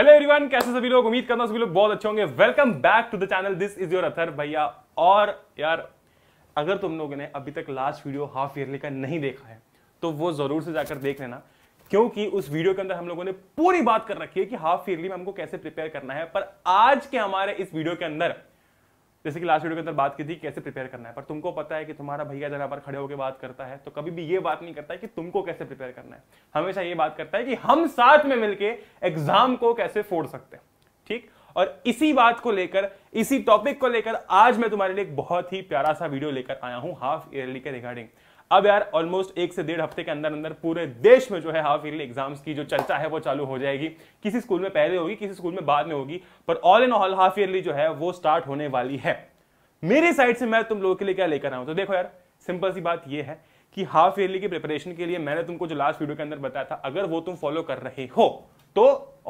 hello everyone कैसे सभी लोग उम्मीद करना सभी लोग बहुत अच्छे होंगे welcome back to the channel this is your Athar भैया और यार अगर तुम लोगों ने अभी तक लास्ट वीडियो हाफ ईयरली का नहीं देखा है तो वो जरूर से जाकर देख लेना क्योंकि उस वीडियो के अंदर हम लोगों ने पूरी बात कर रखी है कि हाफ ईयरली में हमको कैसे प्रिपेयर करना है पर आज के हमारे इस वीडियो के अंदर जैसे कि लास्ट वीडियो के अंदर बात की थी कैसे प्रिपेयर करना है पर तुमको पता है कि तुम्हारा भैया जरा पर खड़े होकर बात करता है तो कभी भी ये बात नहीं करता है कि तुमको कैसे प्रिपेयर करना है हमेशा ये बात करता है कि हम साथ में मिलकर एग्जाम को कैसे फोड़ सकते हैं ठीक और इसी बात को लेकर इसी टॉपिक को लेकर आज मैं तुम्हारे लिए एक बहुत ही प्यारा सा वीडियो लेकर आया हूं हाफ ईयरली के रिगार्डिंग अब यार ऑलमोस्ट एक से डेढ़ हफ्ते के अंदर अंदर पूरे देश में जो है हाफ ईयरली एग्जाम्स की जो चर्चा है वो चालू हो जाएगी किसी स्कूल में पहले होगी किसी स्कूल में बाद में होगी पर all in all half yearly जो है वो स्टार्ट होने वाली है मेरी साइड से मैं तुम लोगों के लिए क्या लेकर आऊं तो देखो यार सिंपल सी बात यह है कि हाफ ईयरली की प्रिपरेशन के लिए मैंने तुमको जो लास्ट वीडियो के अंदर बताया था अगर वो तुम फॉलो कर रहे हो तो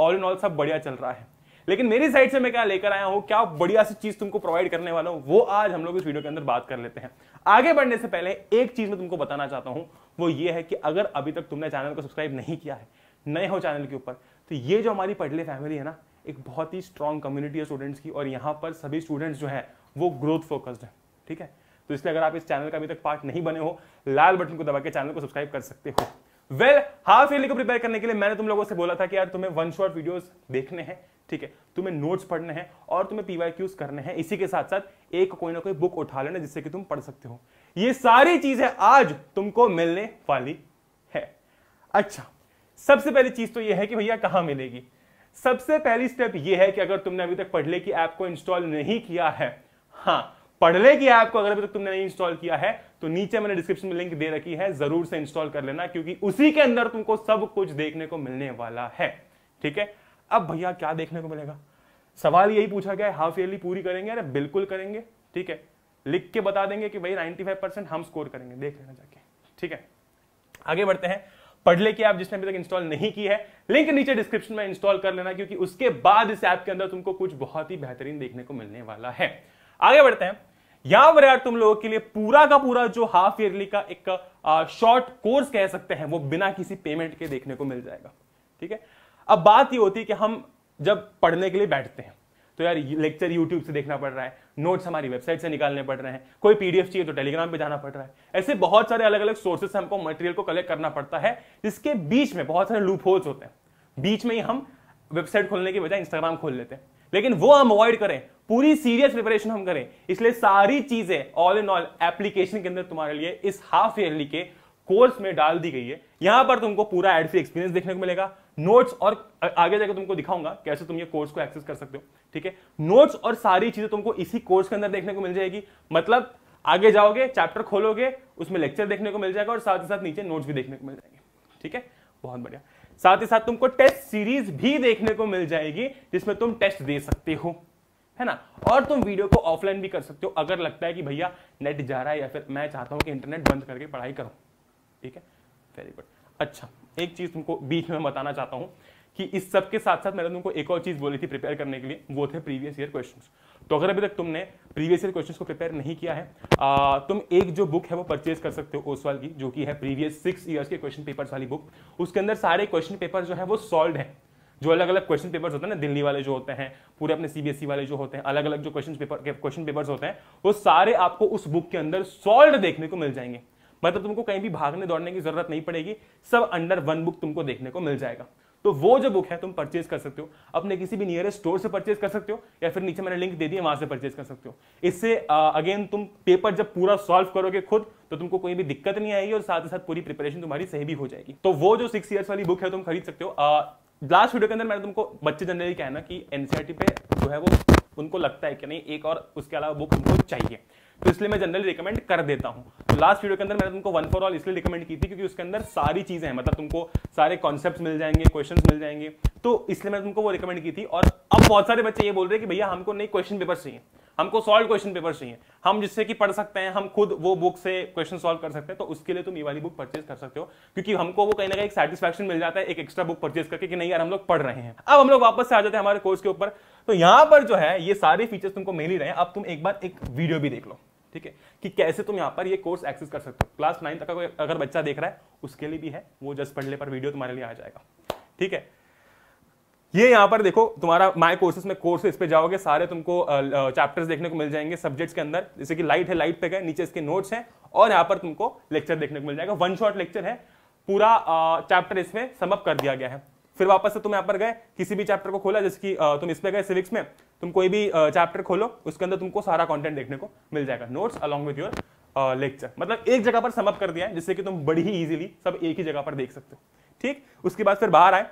ऑल इन ऑल सब बढ़िया चल रहा है लेकिन मेरी साइड से मैं क्या लेकर आया हूं क्या बढ़िया सी चीज तुमको प्रोवाइड करने वाला हूं वो आज हम लोग इस वीडियो के अंदर बात कर लेते हैं आगे बढ़ने से पहले एक चीज मैं तुमको बताना चाहता हूं वो ये है कि अगर अभी तक तुमने चैनल को सब्सक्राइब नहीं किया है नए हो चैनल के ऊपर तो ये जो हमारी पढ़ले फैमिली है ना एक बहुत ही स्ट्रॉन्ग कम्युनिटी है स्टूडेंट्स की और यहाँ पर सभी स्टूडेंट्स जो है वो ग्रोथ फोकस्ड है ठीक है तो इसलिए अगर आप इस चैनल का अभी तक पार्ट नहीं बने हो लाल बटन को दबा के चैनल को सब्सक्राइब कर सकते हो वेल हाफ ईयरली को प्रिपेयर करने के लिए मैंने तुम लोगों से बोला था कि यार तुम्हें वन शॉट वीडियोस देखने हैं ठीक है तुम्हें नोट्स पढ़ने हैं और तुम्हें पीवाईक्यूज करने हैं इसी के साथ साथ एक कोई ना कोई बुक उठा लेना जिससे कि तुम पढ़ सकते हो ये सारी चीजें आज तुमको मिलने वाली है अच्छा सबसे पहली चीज तो यह है कि भैया कहां मिलेगी सबसे पहली स्टेप यह है कि अगर तुमने अभी तक पढ़ले की ऐप को इंस्टॉल नहीं किया है हाँ पढ़ले की ऐप को अगर अभी तक तुमने नहीं इंस्टॉल किया है तो नीचे मैंने डिस्क्रिप्शन में लिंक दे रखी है जरूर से इंस्टॉल कर लेना क्योंकि उसी के अंदर तुमको सब कुछ देखने को मिलने वाला है ठीक है अब भैया क्या देखने को मिलेगा सवाल यही पूछा गया है हाफ ईयरली पूरी करेंगे अरे बिल्कुल करेंगे ठीक है लिख के बता देंगे कि भाई 95 परसेंट हम स्कोर करेंगे देख लेना जाके ठीक है आगे बढ़ते हैं पढ़ ले कि आप जिसने अभी तक इंस्टॉल नहीं की है लिंक नीचे डिस्क्रिप्शन में इंस्टॉल कर लेना क्योंकि उसके बाद इस ऐप के अंदर तुमको कुछ बहुत ही बेहतरीन देखने को मिलने वाला है आगे बढ़ते हैं यहां पर यार तुम लोगों के लिए पूरा का पूरा जो हाफ ईयरली का एक शॉर्ट कोर्स कह सकते हैं वो बिना किसी पेमेंट के देखने को मिल जाएगा ठीक है अब बात ये होती है कि हम जब पढ़ने के लिए बैठते हैं तो यार लेक्चर यूट्यूब से देखना पड़ रहा है नोट्स हमारी वेबसाइट से निकालने पड़ रहे हैं कोई पीडीएफ चाहिए तो टेलीग्राम पे जाना पड़ रहा है ऐसे बहुत सारे अलग अलग सोर्सेस से हमको मटेरियल को कलेक्ट करना पड़ता है जिसके बीच में बहुत सारे लूप होल्स होते हैं बीच में ही हम वेबसाइट खोलने की बजाय इंस्टाग्राम खोल लेते हैं लेकिन वो हम अवॉइड करें पूरी सीरियस प्रिपरेशन हम करें इसलिए सारी चीजें ऑल इन ऑल एप्लीकेशन के अंदर तुम्हारे लिए इस हाफ ईयरली के कोर्स में डाल दी गई है यहां पर तुमको पूरा एड फ्री एक्सपीरियंस देखने को मिलेगा नोट्स और आगे जाकर तुमको दिखाऊंगा कैसे तुम ये कोर्स को एक्सेस कर सकते हो ठीक है नोट्स और सारी चीजें तुमको इसी कोर्स के अंदर देखने को मिल जाएगी मतलब आगे जाओगे चैप्टर खोलोगे उसमें लेक्चर देखने को मिल जाएगा और साथ ही साथ नीचे नोट्स भी देखने को मिल जाएंगे ठीक है बहुत बढ़िया साथ ही साथ तुमको टेस्ट सीरीज भी देखने को मिल जाएगी जिसमें तुम टेस्ट दे सकते हो है ना और तुम वीडियो को ऑफलाइन भी कर सकते हो अगर लगता है कि भैया नेट जा रहा है या फिर मैं चाहता हूं कि इंटरनेट बंद करके पढ़ाई करूं ठीक है वेरी गुड अच्छा एक चीज़ तुमको बीच में बताना चाहता हूँ कि इस सब के साथ साथ मैंने तुमको एक और चीज़ बोली थी प्रिपेयर करने के लिए वो थे प्रीवियस ईयर क्वेश्चंस तो अगर अभी तक तुमने प्रीवियस ईयर क्वेश्चंस को प्रिपेयर नहीं किया है आ, तुम एक जो बुक है वो परचेज कर सकते हो उस वाल की जो कि है प्रीवियस सिक्स ईयर्स के क्वेश्चन पेपर्स वाली बुक उसके अंदर सारे क्वेश्चन पेपर जो है वो सॉल्व है जो अलग अलग क्वेश्चन पेपर्स होते हैं ना दिल्ली वाले जो होते हैं पूरे अपने सीबीएसई e वाले जो होते हैं अलग अलग जो क्वेश्चन पेपर क्वेश्चन पेपर्स होते हैं वो सारे आपको उस बुक के अंदर सॉल्व देखने को मिल जाएंगे मतलब तुमको कहीं भी भागने दौड़ने की जरूरत नहीं पड़ेगी सब अंडर वन बुक तुमको देखने को मिल जाएगा तो वो जो बुक है तुम परचेज कर सकते हो अपने किसी भी नियरेस्ट स्टोर से परचेज कर सकते हो या फिर नीचे मैंने लिंक दे दी है वहां से परचेज कर सकते हो इससे अगेन तुम पेपर जब पूरा सॉल्व करोगे खुद तो तुमको कोई भी दिक्कत नहीं आएगी और साथ ही साथ पूरी प्रिपरेशन तुम्हारी सही भी हो जाएगी तो वो जो सिक्स ईयर्स वाली बुक है तुम खरीद सकते हो लास्ट वीडियो के अंदर मैंने तुमको बच्चे जनरली कहना कि एनसीआरटी e पे जो है वो उनको लगता है कि नहीं एक और उसके अलावा बुक उनको चाहिए तो इसलिए मैं जनरली रिकमेंड कर देता हूँ लास्ट वीडियो के अंदर मैंने तुमको वन फॉर ऑल इसलिए रिकमेंड की थी क्योंकि उसके अंदर सारी चीजें हैं मतलब तुमको सारे कॉन्सेप्ट मिल जाएंगे क्वेश्चन मिल जाएंगे तो इसलिए मैंने तुमको वो रिकमेंड की थी और अब बहुत सारे बच्चे ये बोल रहे हैं कि भैया हमको नई क्वेश्चन पेपर चाहिए हमको सॉल्व क्वेश्चन पेपर चाहिए हम जिससे कि पढ़ सकते हैं हम खुद वो बुक से क्वेश्चन सॉल्व कर सकते हैं तो उसके लिए तुम ये वाली बुक परचेज कर सकते हो क्योंकि हमको वो कहीं ना कहीं सेटिस्फेक्शन मिल जाता है एक एक्स्ट्रा बुक परचेज करके कि नहीं यार हम लोग पढ़ रहे हैं अब हम लोग वापस से आ जाते हैं हमारे कोर्स के ऊपर तो यहां पर जो है ये सारे फीचर्स तुमको मिल ही रहे हैं अब तुम एक बार एक वीडियो भी देख लो ठीक है कि कैसे तुम यहाँ पर ये कोर्स एक्सेस कर सकते हो क्लास नाइन तक का अगर बच्चा देख रहा है उसके लिए भी है वो जस्ट पढ़ ले पर वीडियो तुम्हारे लिए आ जाएगा ठीक है ये यहाँ पर देखो तुम्हारा माय कोर्सेज में कोर्सेज पे जाओगे सारे तुमको चैप्टर्स देखने को मिल जाएंगे सब्जेक्ट्स के अंदर जैसे कि लाइट है लाइट पे गए नीचे इसके नोट्स हैं और यहाँ पर तुमको लेक्चर देखने को मिल जाएगा वन शॉट लेक्चर है पूरा चैप्टर इसमें समअप कर दिया गया है फिर वापस से तुम यहाँ पर गए किसी भी चैप्टर को खोला जैसे कि तुम इस पे गए सिविक्स में तुम कोई भी चैप्टर खोलो उसके अंदर तुमको सारा कंटेंट देखने को मिल जाएगा notes along with your lecture मतलब एक जगह पर समअप कर दिया है जिससे कि तुम बड़ी ही इजीली सब एक ही जगह पर देख सकते हो ठीक उसके बाद फिर बाहर आए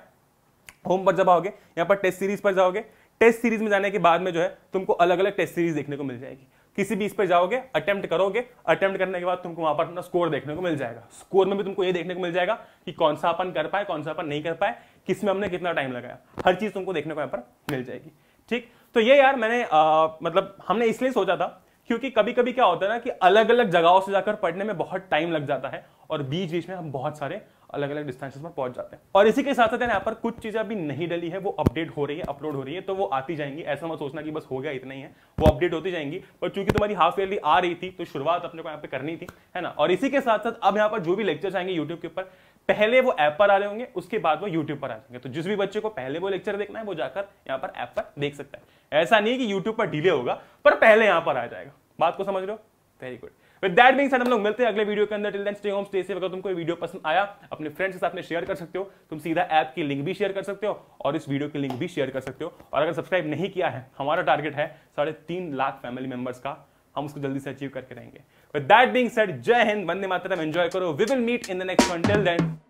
होम पर जब आओगे यहाँ पर टेस्ट सीरीज पर जाओगे टेस्ट सीरीज में जाने के बाद में जो है तुमको अलग अलग टेस्ट सीरीज देखने को मिल जाएगी किसी भी इस पर जाओगे अटेम्प्ट करोगे अटेम्प्ट करने के बाद तुमको वहां पर अपना स्कोर देखने को मिल जाएगा स्कोर में भी तुमको ये देखने को मिल जाएगा कि कौन सा अपन कर पाए कौन सा अपन नहीं कर पाए किस में हमने कितना टाइम लगाया हर चीज तुमको देखने को यहाँ पर मिल जाएगी ठीक तो ये यार मैंने आ, मतलब हमने इसलिए सोचा था क्योंकि कभी कभी क्या होता है ना कि अलग अलग जगहों से जाकर पढ़ने में बहुत टाइम लग जाता है और बीच बीच में हम बहुत सारे अलग अलग डिस्टेंसेज पर पहुंच जाते हैं और इसी के साथ साथ यहाँ पर कुछ चीज़ें अभी नहीं डली है वो अपडेट हो रही है अपलोड हो रही है तो वो आती जाएंगी ऐसा मत सोचना कि बस हो गया इतना ही है वो अपडेट होती जाएंगी पर चूंकि तुम्हारी हाफ ईयरली आ रही थी तो शुरुआत अपने को यहाँ पे करनी थी है ना और इसी के साथ साथ अब यहाँ पर जो भी लेक्चर आएंगे यूट्यूब के ऊपर पहले वो ऐप पर आ रहे होंगे उसके बाद वो यूट्यूब पर आ जाएंगे तो जिस भी बच्चे को पहले वो लेक्चर देखना है वो जाकर यहाँ पर ऐप पर देख सकता है ऐसा नहीं कि यूट्यूब पर डिले होगा पर पहले यहाँ पर आ जाएगा बात को समझ लो very good with that being said हम लोग मिलते हैं अगले वीडियो के अंदर till then stay home stay safe अगर तुमको ये वीडियो पसंद आया अपने फ्रेंड्स के साथ में शेयर कर सकते हो तुम सीधा ऐप की लिंक भी शेयर कर सकते हो और इस वीडियो की लिंक भी शेयर कर सकते हो और अगर सब्सक्राइब नहीं किया है हमारा टारगेट है साढ़े तीन लाख फैमिली मेंबर्स का हम उसको जल्दी से अचीव करके रहेंगे with that being said Jai Hind Vande Mataram enjoy करो we will meet in the next one till then